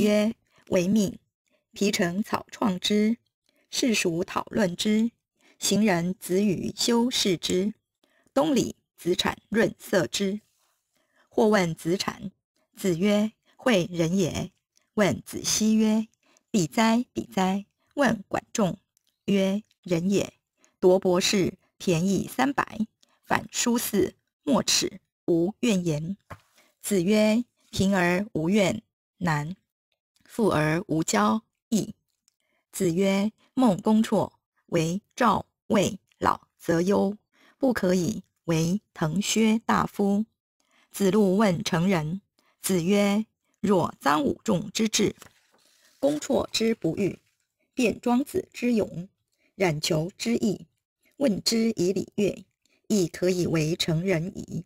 曰：为敏，皮城草创之；世属讨论之，行人子与修饰之，东里子产润色之。或问子产，子曰：诲人也。问子息曰：比哉，比哉！问管仲曰：人也。夺博士便宜三百，反书四，莫耻，无怨言。子曰：贫而无怨，难。富而无骄，易。子曰：“孟公绰为赵魏老，则忧，不可以为滕薛大夫。”子路问成人，子曰：“若臧武仲之智，公绰之不欲，卞庄子之勇，冉求之艺，问之以礼乐，亦可以为成人矣。”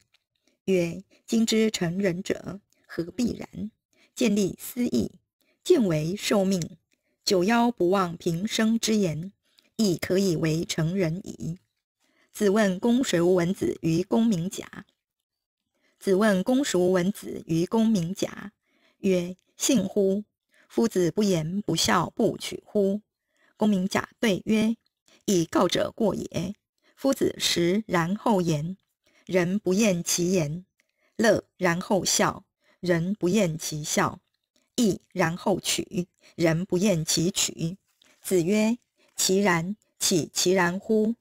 曰：“今之成人者，何必然？见利思义。”见为受命，九幺不忘平生之言，亦可以为成人矣。子问公谁无闻子于公名甲。子问公孰闻子于公名甲，曰：信乎？夫子不言不孝，不取乎？公名甲对曰：以告者过也。夫子食然后言，人不厌其言；乐然后笑，人不厌其笑。义然后取，人不厌其取。子曰：其然，岂其然乎？